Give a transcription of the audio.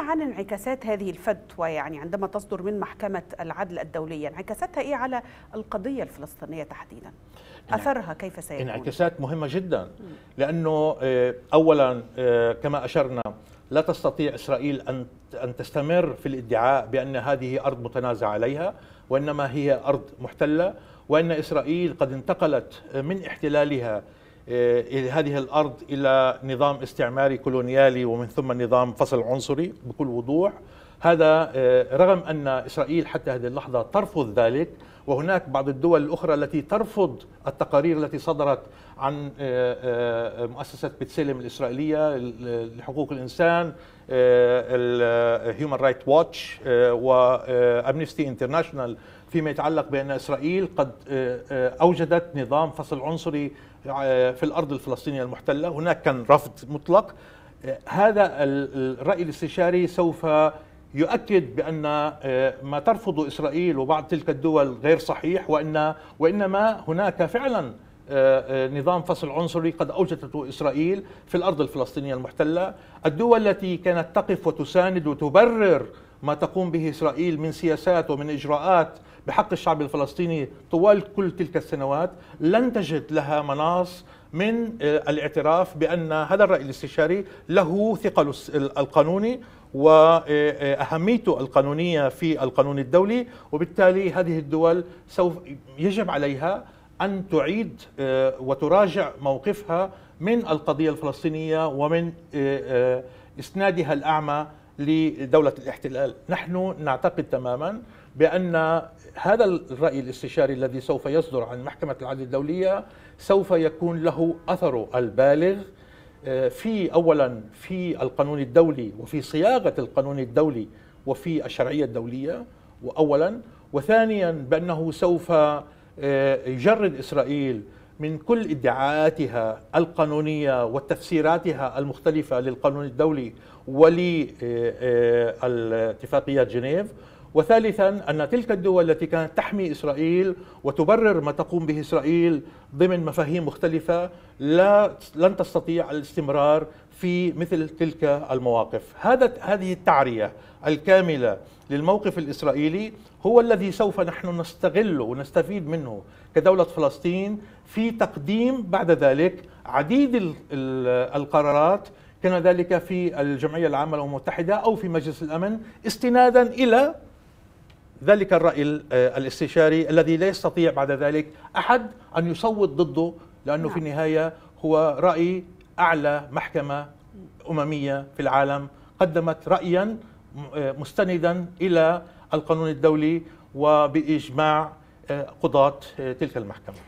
عن انعكاسات هذه الفتوى يعني عندما تصدر من محكمة العدل الدولية انعكاساتها إيه على القضية الفلسطينية تحديدا أثرها كيف سيكون انعكاسات مهمة جدا لأنه آه، أولا آه، كما أشرنا لا تستطيع إسرائيل أن أن تستمر في الادعاء بأن هذه أرض متنازع عليها وإنما هي أرض محتلة وأن إسرائيل قد انتقلت آه، من احتلالها آه، هذه الارض الى نظام استعماري كولونيالي ومن ثم نظام فصل عنصري بكل وضوح هذا آه، رغم أن إسرائيل حتى هذه اللحظة ترفض ذلك وهناك بعض الدول الأخرى التي ترفض التقارير التي صدرت عن آه، آه، مؤسسة بتسلم الإسرائيلية لحقوق الإنسان هيومن رايت واتش وامنستي انترناشونال فيما يتعلق بأن إسرائيل قد أوجدت نظام فصل عنصري في الأرض الفلسطينية المحتلة هناك كان رفض مطلق هذا الرأي الاستشاري سوف يؤكد بأن آه، ما ترفضه إسرائيل وبعض تلك الدول غير صحيح وإن وإنما هناك فعلا آه، آه، نظام فصل عنصري قد أوجدته إسرائيل في الأرض الفلسطينية المحتلة الدول التي كانت تقف وتساند وتبرر ما تقوم به إسرائيل من سياسات ومن إجراءات بحق الشعب الفلسطيني طوال كل تلك السنوات لن تجد لها مناص من آه، الاعتراف بأن هذا الرأي الاستشاري له ثقله القانوني واهميته آه، آه، القانونيه في القانون الدولي وبالتالي هذه الدول سوف يجب عليها ان تعيد وتراجع موقفها من القضيه الفلسطينيه ومن اسنادها الاعمى لدولة الاحتلال نحن نعتقد تماما بأن هذا الرأي الاستشاري الذي سوف يصدر عن محكمة العدل الدولية سوف يكون له أثره البالغ آه، في أولا في القانون الدولي وفي صياغة القانون الدولي وفي الشرعية الدولية وأولا وثانيا بأنه سوف آه، يجرد إسرائيل من كل ادعاءاتها القانونيه وتفسيراتها المختلفه للقانون الدولي ولاتفاقيه آه، آه، جنيف وثالثا ان تلك الدول التي كانت تحمي اسرائيل وتبرر ما تقوم به اسرائيل ضمن مفاهيم مختلفه لا لن تستطيع الاستمرار في مثل تلك المواقف هذا هذه التعرية الكاملة للموقف الإسرائيلي هو الذي سوف نحن نستغله ونستفيد منه كدولة فلسطين في تقديم بعد ذلك عديد القرارات كان ذلك في الجمعية العامة الأمم المتحدة أو في مجلس الأمن استنادا إلى ذلك الرأي آه، الاستشاري الذي لا يستطيع بعد ذلك أحد أن يصوت ضده لأنه نعم. في النهاية هو رأي اعلى محكمه امميه في العالم قدمت رايا مستندا الى القانون الدولي وباجماع آه، قضاه آه، تلك المحكمه